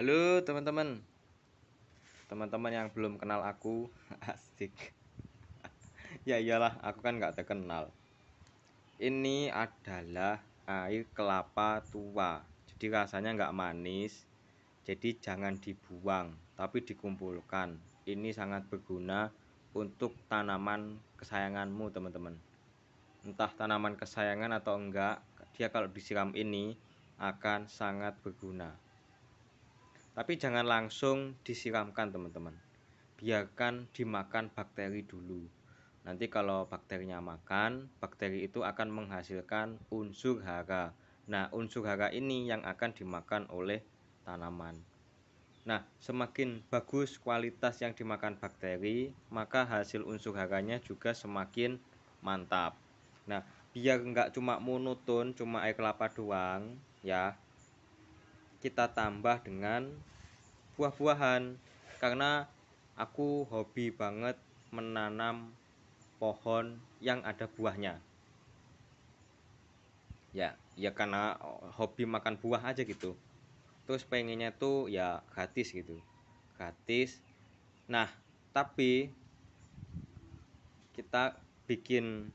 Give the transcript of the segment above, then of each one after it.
Halo teman-teman Teman-teman yang belum kenal aku Asik Ya iyalah aku kan gak terkenal Ini adalah air kelapa tua Jadi rasanya gak manis Jadi jangan dibuang Tapi dikumpulkan Ini sangat berguna untuk tanaman kesayanganmu teman-teman Entah tanaman kesayangan atau enggak Dia kalau disiram ini akan sangat berguna tapi jangan langsung disiramkan teman-teman. Biarkan dimakan bakteri dulu. Nanti kalau bakterinya makan, bakteri itu akan menghasilkan unsur hara. Nah, unsur hara ini yang akan dimakan oleh tanaman. Nah, semakin bagus kualitas yang dimakan bakteri, maka hasil unsur haranya juga semakin mantap. Nah, biar nggak cuma monoton, cuma air kelapa doang, ya kita tambah dengan buah-buahan karena aku hobi banget menanam pohon yang ada buahnya ya ya karena hobi makan buah aja gitu terus pengennya tuh ya gratis gitu gratis nah tapi kita bikin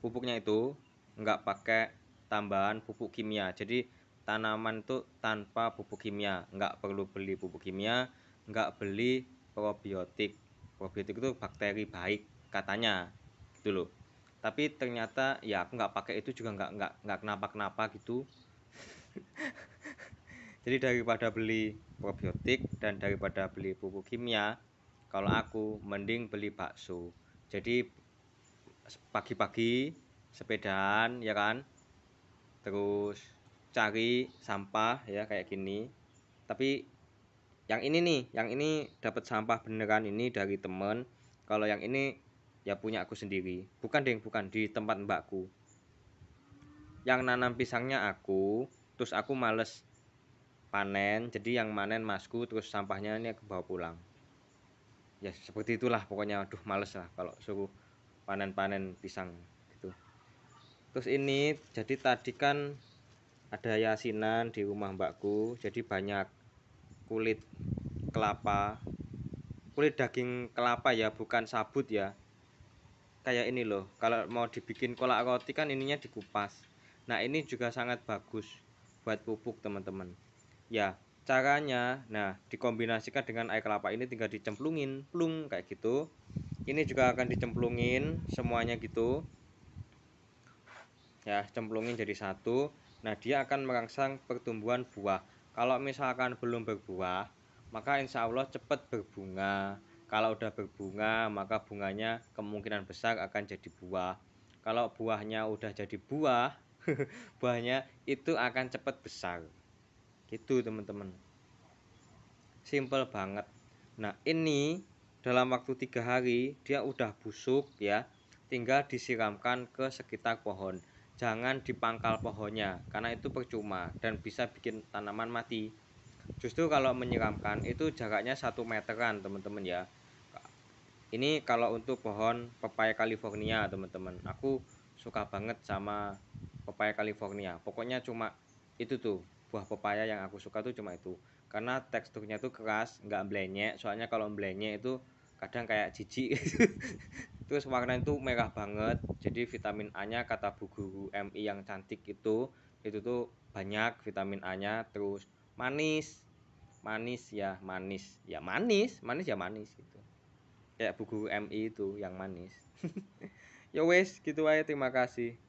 pupuknya itu nggak pakai tambahan pupuk kimia jadi tanaman tuh tanpa pupuk kimia nggak perlu beli pupuk kimia nggak beli probiotik probiotik itu bakteri baik katanya gitu loh tapi ternyata ya aku nggak pakai itu juga nggak nggak nggak kenapa kenapa gitu jadi daripada beli probiotik dan daripada beli pupuk kimia kalau aku mending beli bakso jadi pagi-pagi sepedaan ya kan terus cari sampah ya kayak gini tapi yang ini nih yang ini dapat sampah beneran ini dari temen kalau yang ini ya punya aku sendiri bukan deh bukan di tempat mbakku yang nanam pisangnya aku terus aku males panen jadi yang manen masku terus sampahnya ini aku bawa pulang ya seperti itulah pokoknya aduh males lah kalau suruh panen-panen pisang gitu terus ini jadi tadi kan ada yasinan di rumah mbakku jadi banyak kulit kelapa kulit daging kelapa ya bukan sabut ya kayak ini loh kalau mau dibikin kolak roti kan ininya dikupas nah ini juga sangat bagus buat pupuk teman-teman ya caranya nah dikombinasikan dengan air kelapa ini tinggal dicemplungin plung kayak gitu ini juga akan dicemplungin semuanya gitu ya cemplungin jadi satu Nah, dia akan merangsang pertumbuhan buah. Kalau misalkan belum berbuah, maka insya Allah cepat berbunga. Kalau udah berbunga, maka bunganya kemungkinan besar akan jadi buah. Kalau buahnya udah jadi buah, buahnya itu akan cepat besar. Gitu, teman-teman. Simple banget. Nah, ini dalam waktu tiga hari dia udah busuk ya, tinggal disiramkan ke sekitar pohon jangan dipangkal pohonnya karena itu percuma dan bisa bikin tanaman mati justru kalau menyiramkan itu jaraknya satu meteran teman-teman ya ini kalau untuk pohon pepaya California teman-teman aku suka banget sama pepaya California pokoknya cuma itu tuh buah pepaya yang aku suka tuh cuma itu karena teksturnya tuh keras nggak blenyek soalnya kalau blenyek itu kadang kayak jijik terus warna itu merah banget jadi vitamin A nya kata bu guru MI yang cantik itu itu tuh banyak vitamin A nya terus manis manis ya manis ya manis manis ya manis gitu kayak bu guru MI itu yang manis ya wes gitu aja terima kasih